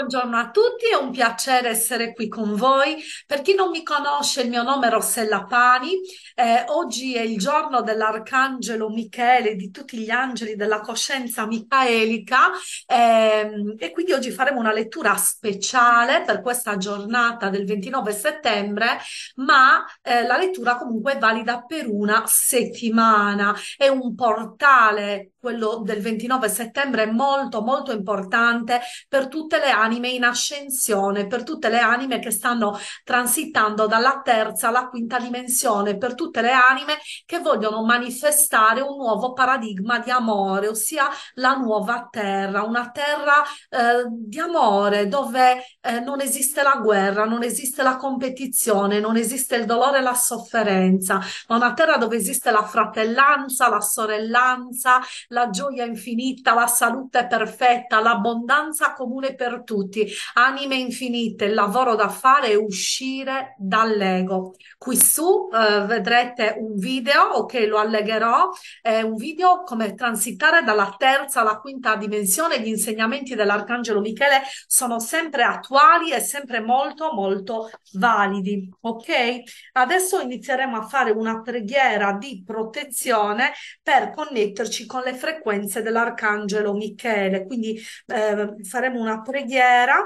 buongiorno a tutti, è un piacere essere qui con voi. Per chi non mi conosce, il mio nome è Rossella Pani. Eh, oggi è il giorno dell'Arcangelo Michele, di tutti gli angeli della coscienza micaelica ehm, e quindi oggi faremo una lettura speciale per questa giornata del 29 settembre, ma eh, la lettura comunque è valida per una settimana. È un portale, quello del 29 settembre, molto molto importante per tutte le anime anime in ascensione, per tutte le anime che stanno transitando dalla terza alla quinta dimensione, per tutte le anime che vogliono manifestare un nuovo paradigma di amore, ossia la nuova terra, una terra eh, di amore dove eh, non esiste la guerra, non esiste la competizione, non esiste il dolore e la sofferenza, ma una terra dove esiste la fratellanza, la sorellanza, la gioia infinita, la salute perfetta, l'abbondanza comune per tutti tutti, anime infinite, il lavoro da fare è uscire dall'ego. Qui su eh, vedrete un video, ok, lo allegherò, è un video come transitare dalla terza alla quinta dimensione, gli insegnamenti dell'Arcangelo Michele sono sempre attuali e sempre molto molto validi, ok? Adesso inizieremo a fare una preghiera di protezione per connetterci con le frequenze dell'Arcangelo Michele, quindi eh, faremo una preghiera fiera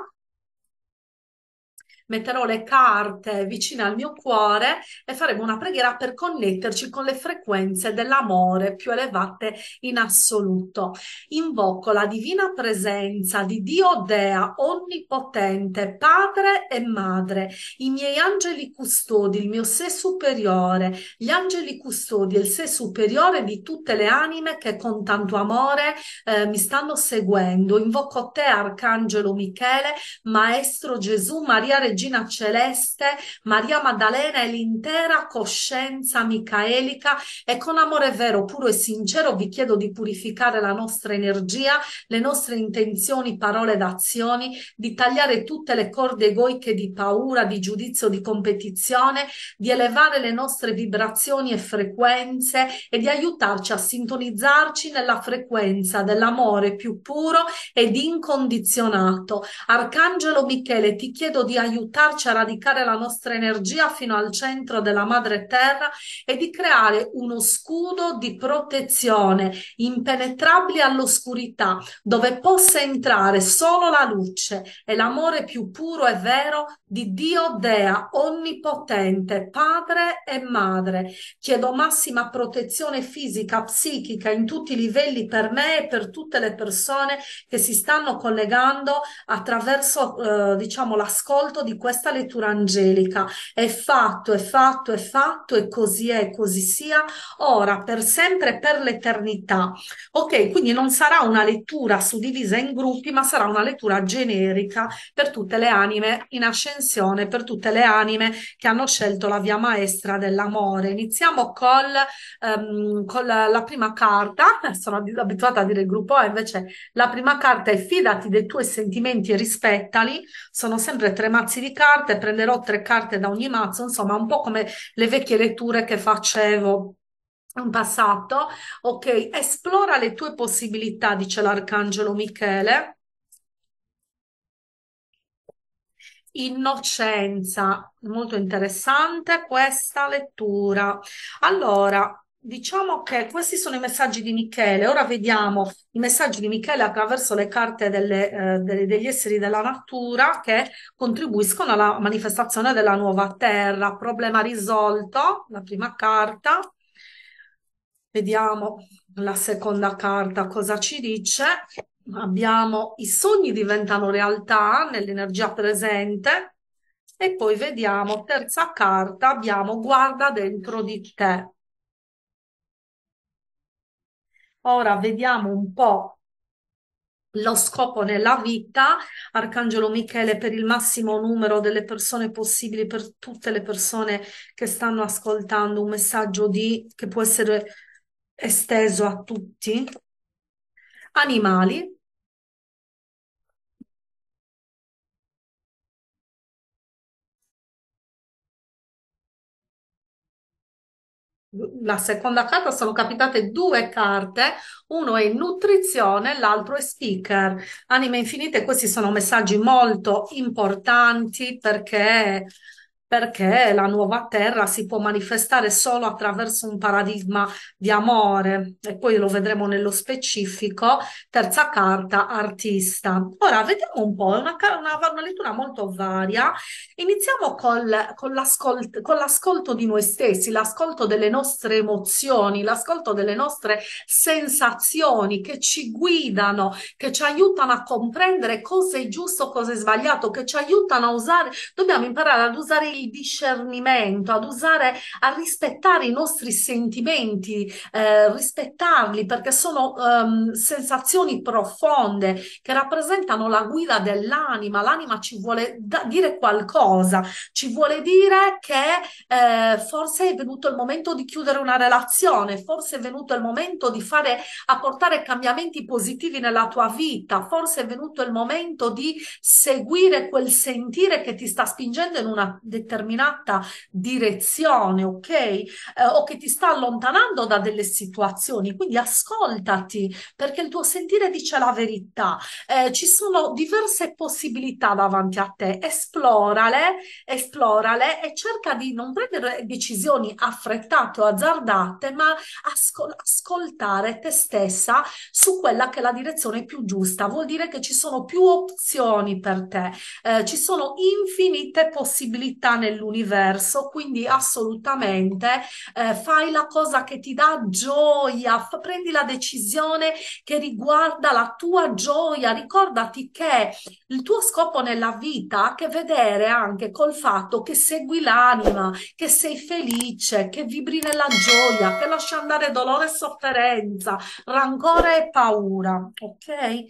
metterò le carte vicino al mio cuore e faremo una preghiera per connetterci con le frequenze dell'amore più elevate in assoluto. Invoco la divina presenza di Dio Dea onnipotente, padre e madre, i miei angeli custodi, il mio sé superiore, gli angeli custodi e il sé superiore di tutte le anime che con tanto amore eh, mi stanno seguendo. Invoco te, Arcangelo Michele, Maestro Gesù, Maria Regina, Regina Celeste, Maria Maddalena e l'intera coscienza micaelica e con amore vero, puro e sincero vi chiedo di purificare la nostra energia, le nostre intenzioni, parole ed azioni, di tagliare tutte le corde egoiche di paura, di giudizio, di competizione, di elevare le nostre vibrazioni e frequenze e di aiutarci a sintonizzarci nella frequenza dell'amore più puro ed incondizionato. Arcangelo Michele, ti chiedo di aiutarci aiutarci a radicare la nostra energia fino al centro della madre terra e di creare uno scudo di protezione impenetrabile all'oscurità, dove possa entrare solo la luce e l'amore più puro e vero di Dio Dea onnipotente, padre e madre. Chiedo massima protezione fisica, psichica in tutti i livelli per me e per tutte le persone che si stanno collegando attraverso eh, diciamo l'ascolto di di questa lettura angelica. È fatto, è fatto, è fatto, e così è, così sia, ora, per sempre, e per l'eternità. Ok, quindi non sarà una lettura suddivisa in gruppi, ma sarà una lettura generica per tutte le anime in ascensione, per tutte le anime che hanno scelto la via maestra dell'amore. Iniziamo col, um, ehm, con la, prima carta, sono abituata a dire il gruppo A, invece la prima carta è fidati dei tuoi sentimenti e rispettali, sono sempre tre mazzi di carte, prenderò tre carte da ogni mazzo, insomma, un po' come le vecchie letture che facevo in passato, ok, esplora le tue possibilità, dice l'arcangelo Michele. Innocenza, molto interessante questa lettura. Allora, Diciamo che questi sono i messaggi di Michele. Ora vediamo i messaggi di Michele attraverso le carte delle, eh, delle, degli esseri della natura che contribuiscono alla manifestazione della nuova terra. Problema risolto, la prima carta. Vediamo la seconda carta cosa ci dice. Abbiamo i sogni diventano realtà nell'energia presente. E poi vediamo, terza carta, abbiamo guarda dentro di te Ora vediamo un po' lo scopo nella vita, Arcangelo Michele, per il massimo numero delle persone possibili, per tutte le persone che stanno ascoltando un messaggio di, che può essere esteso a tutti. Animali, la seconda carta sono capitate due carte, uno è nutrizione, l'altro è speaker. Anime infinite, questi sono messaggi molto importanti perché perché la nuova terra si può manifestare solo attraverso un paradigma di amore e poi lo vedremo nello specifico. Terza carta, artista. Ora vediamo un po', è una, una, una lettura molto varia. Iniziamo col, con, l'ascolt, con l'ascolto di noi stessi, l'ascolto delle nostre emozioni, l'ascolto delle nostre sensazioni che ci guidano, che ci aiutano a comprendere cosa è giusto, cosa è sbagliato, che ci aiutano a usare, dobbiamo imparare ad usare il di discernimento, ad usare, a rispettare i nostri sentimenti, eh, rispettarli perché sono ehm, sensazioni profonde che rappresentano la guida dell'anima. L'anima ci vuole da- dire qualcosa, ci vuole dire che eh, forse è venuto il momento di chiudere una relazione, forse è venuto il momento di fare, apportare cambiamenti positivi nella tua vita, forse è venuto il momento di seguire quel sentire che ti sta spingendo in una determinata determinata direzione, ok? Eh, o che ti sta allontanando da delle situazioni. Quindi ascoltati perché il tuo sentire dice la verità. Eh, ci sono diverse possibilità davanti a te, esplorale, esplorale e cerca di non prendere decisioni affrettate o azzardate, ma ascol- ascoltare te stessa su quella che è la direzione più giusta. Vuol dire che ci sono più opzioni per te, eh, ci sono infinite possibilità nell'universo, quindi assolutamente eh, fai la cosa che ti dà gioia, f- prendi la decisione che riguarda la tua gioia, ricordati che il tuo scopo nella vita ha a che vedere anche col fatto che segui l'anima, che sei felice, che vibri nella gioia, che lasci andare dolore e sofferenza, rancore e paura, ok?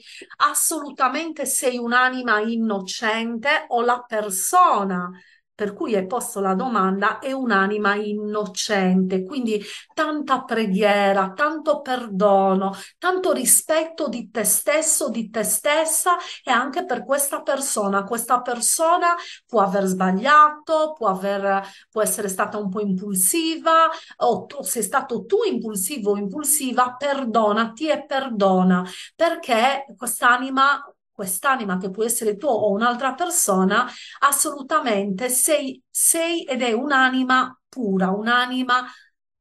Assolutamente sei un'anima innocente o la persona per cui è posto la domanda, è un'anima innocente, quindi tanta preghiera, tanto perdono, tanto rispetto di te stesso, di te stessa e anche per questa persona. Questa persona può aver sbagliato, può, aver, può essere stata un po' impulsiva o tu, sei stato tu impulsivo o impulsiva, perdonati e perdona perché quest'anima quest'anima che può essere tu o un'altra persona, assolutamente sei, sei ed è un'anima pura, un'anima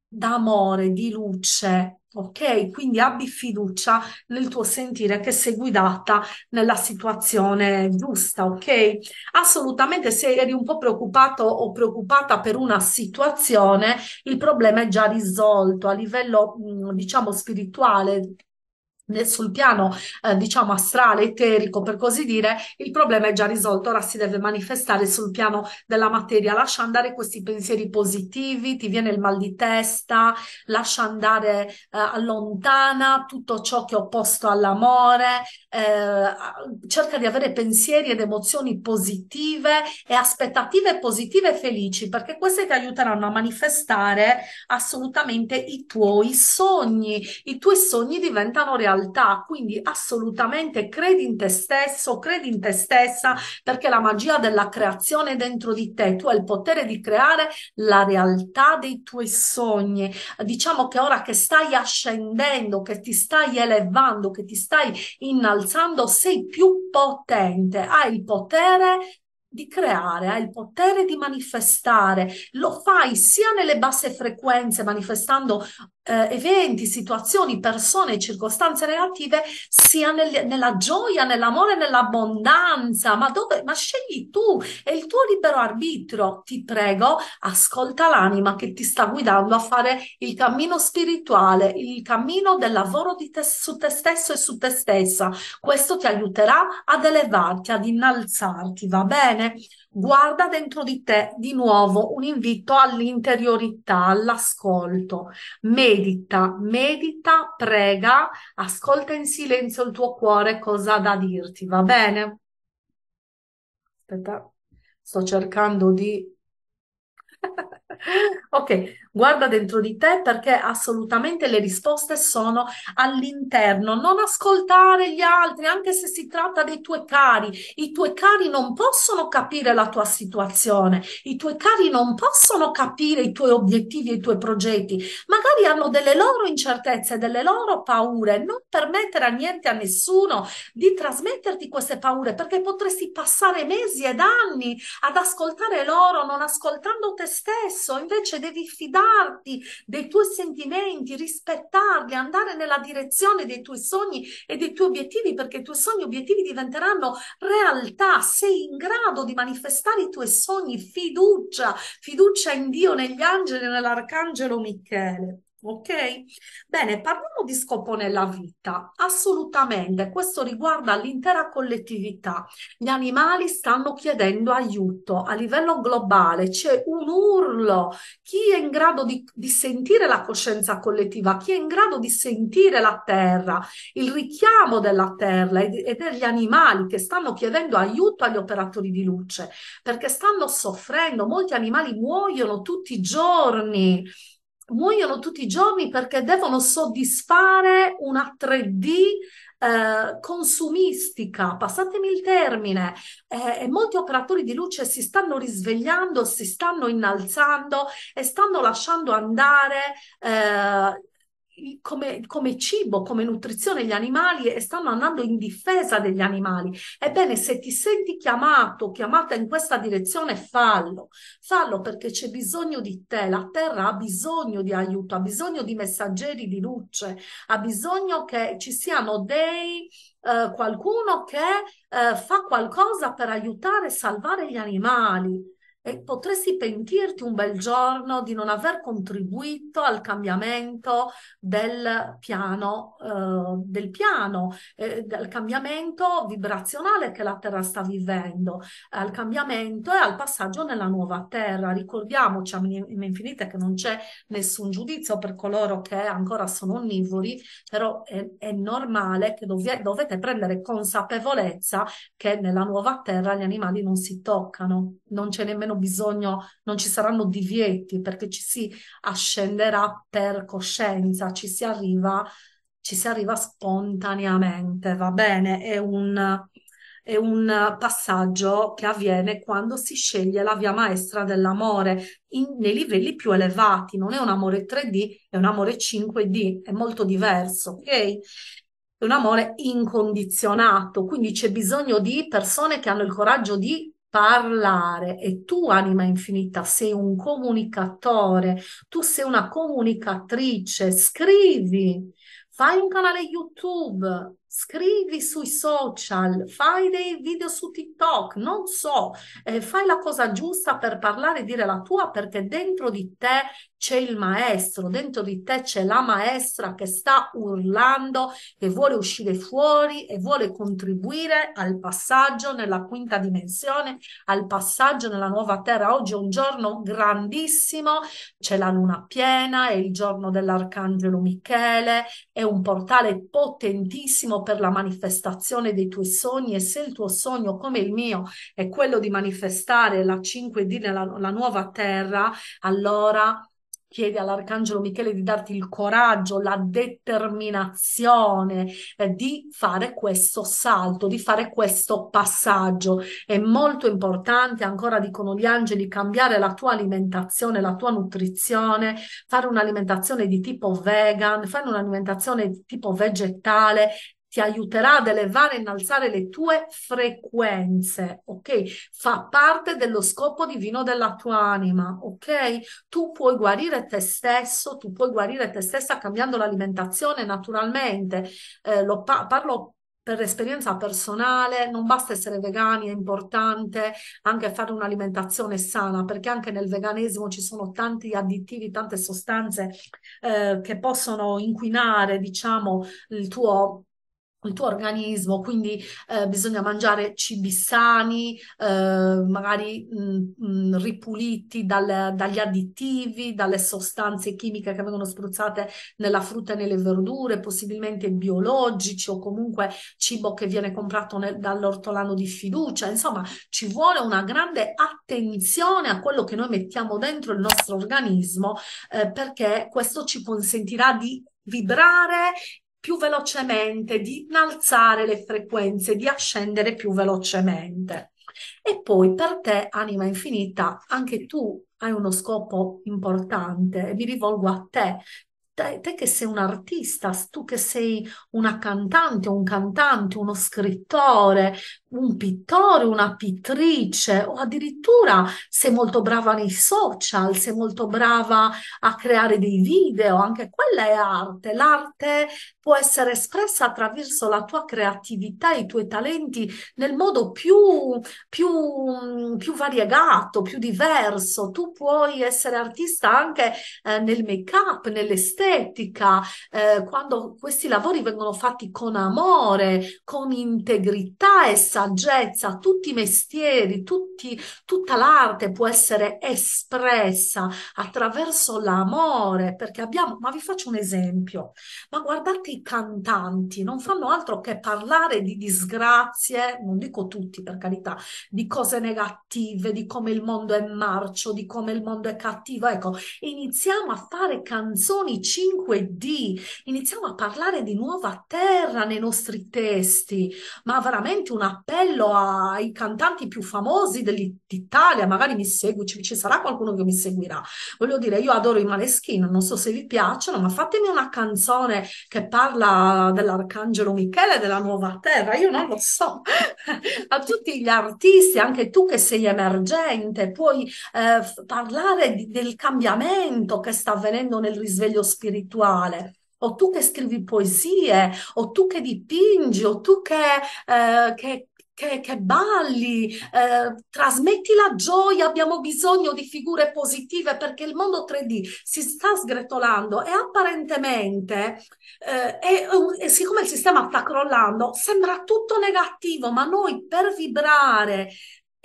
d'amore, di luce, ok? Quindi abbi fiducia nel tuo sentire che sei guidata nella situazione giusta, ok? Assolutamente se eri un po' preoccupato o preoccupata per una situazione, il problema è già risolto a livello, diciamo, spirituale, sul piano eh, diciamo astrale, eterico per così dire, il problema è già risolto, ora si deve manifestare sul piano della materia, lascia andare questi pensieri positivi, ti viene il mal di testa, lascia andare, eh, allontana tutto ciò che è opposto all'amore, eh, cerca di avere pensieri ed emozioni positive e aspettative positive e felici, perché queste ti aiuteranno a manifestare assolutamente i tuoi sogni, i tuoi sogni diventano realtà realtà, quindi assolutamente credi in te stesso, credi in te stessa, perché la magia della creazione è dentro di te, tu hai il potere di creare la realtà dei tuoi sogni. Diciamo che ora che stai ascendendo, che ti stai elevando, che ti stai innalzando, sei più potente, hai il potere di creare, hai il potere di manifestare, lo fai sia nelle basse frequenze manifestando eh, eventi, situazioni, persone, circostanze relative sia nel, nella gioia, nell'amore, nell'abbondanza. Ma, dove, ma scegli tu, è il tuo libero arbitrio. Ti prego, ascolta l'anima che ti sta guidando a fare il cammino spirituale, il cammino del lavoro te, su te stesso e su te stessa. Questo ti aiuterà ad elevarti, ad innalzarti, va bene? Guarda dentro di te di nuovo un invito all'interiorità, all'ascolto. Medita, medita, prega, ascolta in silenzio il tuo cuore cosa ha da dirti, va bene? Aspetta, sto cercando di Ok, guarda dentro di te perché assolutamente le risposte sono all'interno. Non ascoltare gli altri, anche se si tratta dei tuoi cari. I tuoi cari non possono capire la tua situazione, i tuoi cari non possono capire i tuoi obiettivi e i tuoi progetti. Magari hanno delle loro incertezze, delle loro paure. Non permettere a niente, a nessuno di trasmetterti queste paure perché potresti passare mesi ed anni ad ascoltare loro, non ascoltando te stesso, invece devi fidarti dei tuoi sentimenti, rispettarli, andare nella direzione dei tuoi sogni e dei tuoi obiettivi, perché i tuoi sogni e obiettivi diventeranno realtà. Sei in grado di manifestare i tuoi sogni, fiducia, fiducia in Dio, negli angeli, nell'arcangelo Michele. Ok? Bene, parliamo di scopo nella vita. Assolutamente, questo riguarda l'intera collettività. Gli animali stanno chiedendo aiuto a livello globale, c'è un urlo. Chi è in grado di, di sentire la coscienza collettiva, chi è in grado di sentire la terra, il richiamo della terra e degli animali che stanno chiedendo aiuto agli operatori di luce, perché stanno soffrendo, molti animali muoiono tutti i giorni muoiono tutti i giorni perché devono soddisfare una 3D eh, consumistica, passatemi il termine, eh, e molti operatori di luce si stanno risvegliando, si stanno innalzando e stanno lasciando andare eh, come, come, cibo, come nutrizione gli animali e stanno andando in difesa degli animali. Ebbene, se ti senti chiamato, chiamata in questa direzione, fallo. Fallo perché c'è bisogno di te, la terra ha bisogno di aiuto, ha bisogno di messaggeri di luce, ha bisogno che ci siano dei... Eh, qualcuno che eh, fa qualcosa per aiutare e salvare gli animali e potresti pentirti un bel giorno di non aver contribuito al cambiamento del piano, eh, del piano eh, al cambiamento vibrazionale che la Terra sta vivendo, al cambiamento e al passaggio nella nuova Terra. Ricordiamoci a Minima Infinita che non c'è nessun giudizio per coloro che ancora sono onnivori, però è, è normale che dov- dovete prendere consapevolezza che nella nuova Terra gli animali non si toccano non c'è nemmeno bisogno, non ci saranno divieti perché ci si ascenderà per coscienza, ci si arriva, ci si arriva spontaneamente, va bene? È un, è un passaggio che avviene quando si sceglie la via maestra dell'amore in, nei livelli più elevati, non è un amore 3D, è un amore 5D, è molto diverso, ok? È un amore incondizionato, quindi c'è bisogno di persone che hanno il coraggio di parlare e tu, anima infinita, sei un comunicatore, tu sei una comunicatrice, scrivi, fai un canale YouTube, scrivi sui social, fai dei video su TikTok, non so, eh, fai la cosa giusta per parlare e dire la tua perché dentro di te c'è il maestro, dentro di te c'è la maestra che sta urlando, che vuole uscire fuori e vuole contribuire al passaggio nella quinta dimensione, al passaggio nella nuova terra. Oggi è un giorno grandissimo, c'è la luna piena, è il giorno dell'arcangelo Michele, è un portale potentissimo per la manifestazione dei tuoi sogni e se il tuo sogno come il mio è quello di manifestare la 5D nella la nuova terra, allora chiedi all'Arcangelo Michele di darti il coraggio, la determinazione eh, di fare questo salto, di fare questo passaggio. È molto importante, ancora dicono gli angeli, cambiare la tua alimentazione, la tua nutrizione, fare un'alimentazione di tipo vegan, fare un'alimentazione di tipo vegetale, ti aiuterà ad elevare e innalzare le tue frequenze, ok? Fa parte dello scopo divino della tua anima, ok? Tu puoi guarire te stesso, tu puoi guarire te stessa cambiando l'alimentazione naturalmente. Eh, lo pa- parlo per esperienza personale, non basta essere vegani, è importante anche fare un'alimentazione sana, perché anche nel veganesimo ci sono tanti additivi, tante sostanze eh, che possono inquinare, diciamo, il tuo il tuo organismo, quindi eh, bisogna mangiare cibi sani, eh, magari mh, mm, mh, mm, ripuliti dal, dagli additivi, dalle sostanze chimiche che vengono spruzzate nella frutta e nelle verdure, possibilmente biologici o comunque cibo che viene comprato nel, dall'ortolano di fiducia. Insomma, ci vuole una grande attenzione a quello che noi mettiamo dentro il nostro organismo eh, perché questo ci consentirà di vibrare più velocemente, di innalzare le frequenze, di ascendere più velocemente. E poi per te, anima infinita, anche tu hai uno scopo importante e mi rivolgo a te. Te, te che sei un artista, tu che sei una cantante, un cantante, uno scrittore, un pittore, una pittrice o addirittura sei molto brava nei social, sei molto brava a creare dei video, anche quella è arte. L'arte può essere espressa attraverso la tua creatività e i tuoi talenti nel modo più, più, più variegato, più diverso. Tu puoi essere artista anche eh, nel make-up, nell'estetica, eh, quando questi lavori vengono fatti con amore, con integrità e sapere saggezza, tutti i mestieri, tutti, tutta l'arte può essere espressa attraverso l'amore, perché abbiamo, ma vi faccio un esempio, ma guardate i cantanti, non fanno altro che parlare di disgrazie, non dico tutti per carità, di cose negative, di come il mondo è marcio, di come il mondo è cattivo, ecco, iniziamo a fare canzoni 5D, iniziamo a parlare di nuova terra nei nostri testi, ma veramente una cappello ai cantanti più famosi dell'Italia, magari mi segui, ci, ci, sarà qualcuno che mi seguirà. Voglio dire, io adoro i Maneskin, non so se vi piacciono, ma fatemi una canzone che parla dell'Arcangelo Michele della Nuova Terra, io non lo so. A tutti gli artisti, anche tu che sei emergente, puoi eh, parlare di, del cambiamento che sta avvenendo nel risveglio spirituale o tu che scrivi poesie, o tu che dipingi, o tu che, eh, che, che, che balli, eh, trasmetti la gioia, abbiamo bisogno di figure positive perché il mondo 3D si sta sgretolando e apparentemente, eh, è, è, siccome il sistema sta crollando, sembra tutto negativo, ma noi per vibrare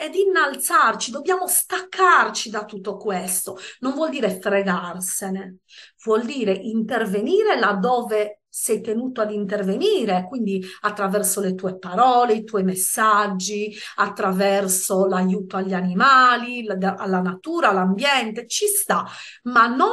ed innalzarci, dobbiamo staccarci da tutto questo. Non vuol dire fregarsene, vuol dire intervenire laddove sei tenuto ad intervenire, quindi attraverso le tue parole, i tuoi messaggi, attraverso l'aiuto agli animali, alla natura, all'ambiente, ci sta, ma non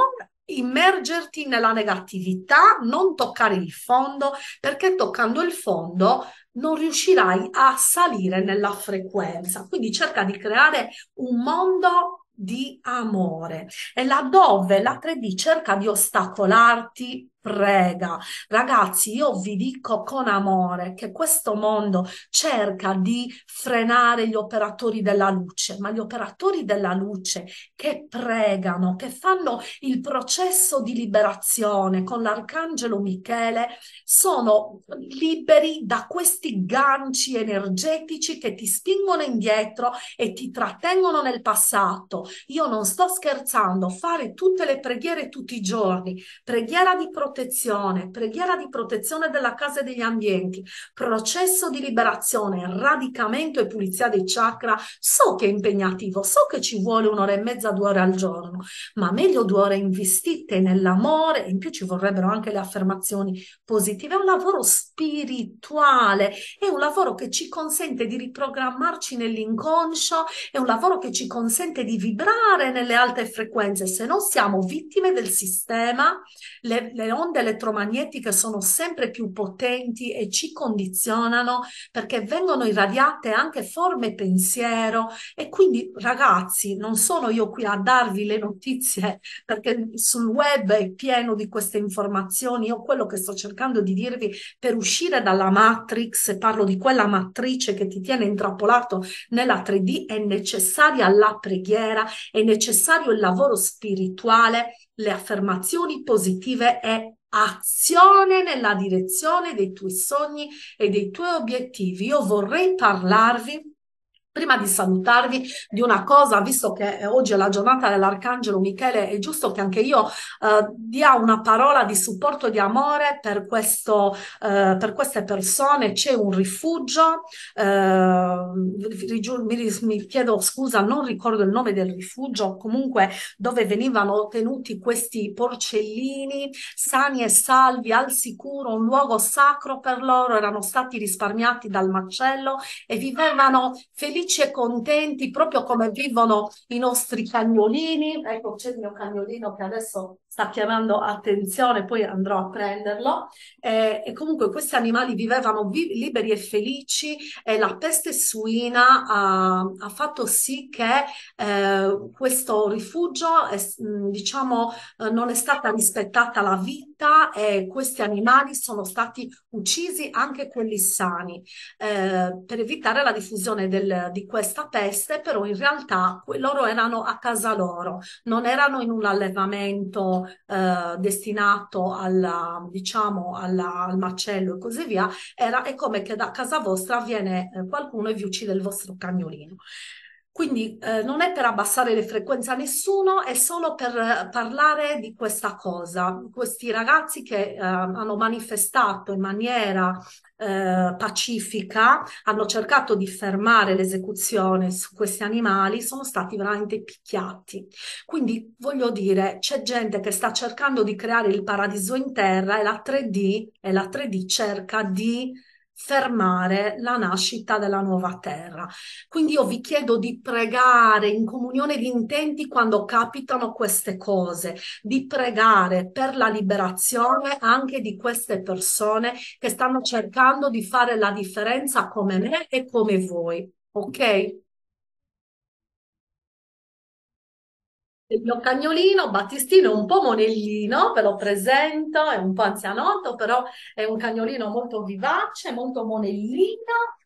immergerti nella negatività, non toccare il fondo, perché toccando il fondo non riuscirai a salire nella frequenza. Quindi cerca di creare un mondo di amore e laddove la 3D cerca di ostacolarti prega. Ragazzi, io vi dico con amore che questo mondo cerca di frenare gli operatori della luce, ma gli operatori della luce che pregano, che fanno il processo di liberazione con l'arcangelo Michele, sono liberi da questi ganci energetici che ti spingono indietro e ti trattengono nel passato. Io non sto scherzando, fare tutte le preghiere tutti i giorni, preghiera di protezione protezione, preghiera di protezione della casa e degli ambienti, processo di liberazione, radicamento e pulizia dei chakra, so che è impegnativo, so che ci vuole un'ora e mezza, due ore al giorno, ma meglio due ore investite nell'amore, in più ci vorrebbero anche le affermazioni positive, è un lavoro spirituale, è un lavoro che ci consente di riprogrammarci nell'inconscio, è un lavoro che ci consente di vibrare nelle alte frequenze, se non siamo vittime del sistema, le, le onde elettromagnetiche sono sempre più potenti e ci condizionano perché vengono irradiate anche forme pensiero e quindi ragazzi non sono io qui a darvi le notizie perché sul web è pieno di queste informazioni, io quello che sto cercando di dirvi per uscire dalla matrix, parlo di quella matrice che ti tiene intrappolato nella 3D, è necessaria la preghiera, è necessario il lavoro spirituale le affermazioni positive è azione nella direzione dei tuoi sogni e dei tuoi obiettivi. Io vorrei parlarvi Prima di salutarvi di una cosa, visto che eh, oggi è la giornata dell'Arcangelo Michele, è giusto che anche io eh, dia una parola di supporto e di amore per, questo, eh, per queste persone. C'è un rifugio, eh, mi, mi, chiedo scusa, non ricordo il nome del rifugio, comunque dove venivano tenuti questi porcellini sani e salvi, al sicuro, un luogo sacro per loro, erano stati risparmiati dal macello e vivevano felici felici e contenti proprio come vivono i nostri cagnolini. Ecco, c'è il mio cagnolino che adesso sta chiamando attenzione, poi andrò a prenderlo. Eh, e comunque questi animali vivevano vi- liberi e felici e la peste suina ha, ha fatto sì che eh, questo rifugio, è, eh, mm, diciamo, eh, non è stata rispettata la vita e questi animali sono stati uccisi, anche quelli sani, eh, per evitare la diffusione del, di questa peste, però in realtà loro erano a casa loro, non erano in un allevamento eh, destinato alla, diciamo, alla, al macello e così via, era, è come che da casa vostra viene eh, qualcuno e vi uccide il vostro cagnolino. Quindi eh, non è per abbassare le frequenze a nessuno, è solo per eh, parlare di questa cosa. Questi ragazzi che eh, hanno manifestato in maniera eh, pacifica, hanno cercato di fermare l'esecuzione su questi animali, sono stati veramente picchiati. Quindi voglio dire, c'è gente che sta cercando di creare il paradiso in terra e la 3D, e la 3D cerca di fermare la nascita della nuova terra. Quindi io vi chiedo di pregare in comunione di intenti quando capitano queste cose, di pregare per la liberazione anche di queste persone che stanno cercando di fare la differenza come me e come voi. Ok? il mio cagnolino Battistino è un po' monellino, ve lo presento, è un po' anzianotto, però è un cagnolino molto vivace, molto monellino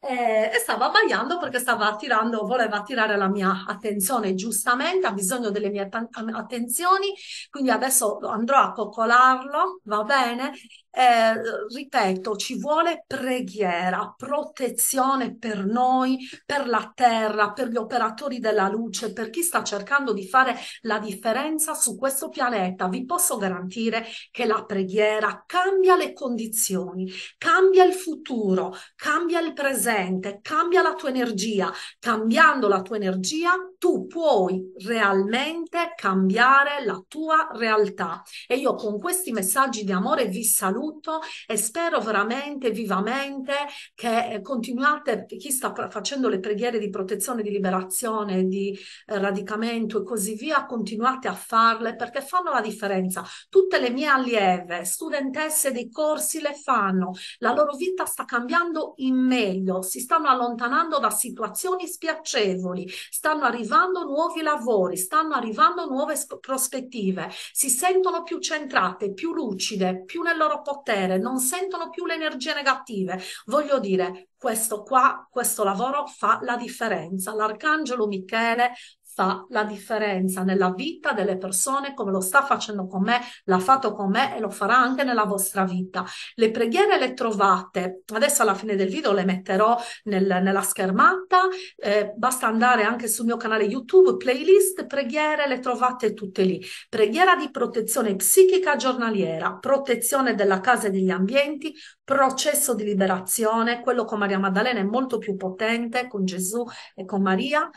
eh, e stava abbaiando perché stava attirando, voleva attirare la mia attenzione, giustamente ha bisogno delle mie attenzioni, quindi adesso andrò a coccolarlo, va bene? Eh, ripeto, ci vuole preghiera, protezione per noi, per la terra, per gli operatori della luce, per chi sta cercando di fare la differenza su questo pianeta. Vi posso garantire che la preghiera cambia le condizioni, cambia il futuro, cambia il presente, cambia la tua energia. Cambiando la tua energia, tu puoi realmente cambiare la tua realtà. E io con questi messaggi di amore vi saluto tutto e spero veramente, vivamente, che eh, continuate, chi sta facendo le preghiere di protezione, di liberazione, di eh, radicamento e così via, continuate a farle perché fanno la differenza. Tutte le mie allieve, studentesse dei corsi le fanno, la loro vita sta cambiando in meglio, si stanno allontanando da situazioni spiacevoli, stanno arrivando nuovi lavori, stanno arrivando nuove prospettive, si sentono più centrate, più lucide, più nel loro posto potere, non sentono più le energie negative. Voglio dire, questo qua, questo lavoro fa la differenza. L'arcangelo Michele fa la differenza nella vita delle persone come lo sta facendo con me, l'ha fatto con me e lo farà anche nella vostra vita. Le preghiere le trovate, adesso alla fine del video le metterò nel, nella schermata, eh, basta andare anche sul mio canale YouTube, playlist, preghiere le trovate tutte lì. Preghiera di protezione psichica giornaliera, protezione della casa e degli ambienti, processo di liberazione, quello con Maria Maddalena è molto più potente con Gesù e con Maria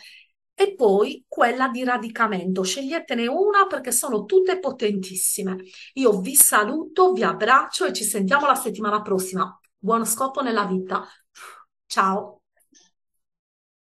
e poi quella di radicamento. Sceglietene una perché sono tutte potentissime. Io vi saluto, vi abbraccio e ci sentiamo la settimana prossima. Buon scopo nella vita. Ciao.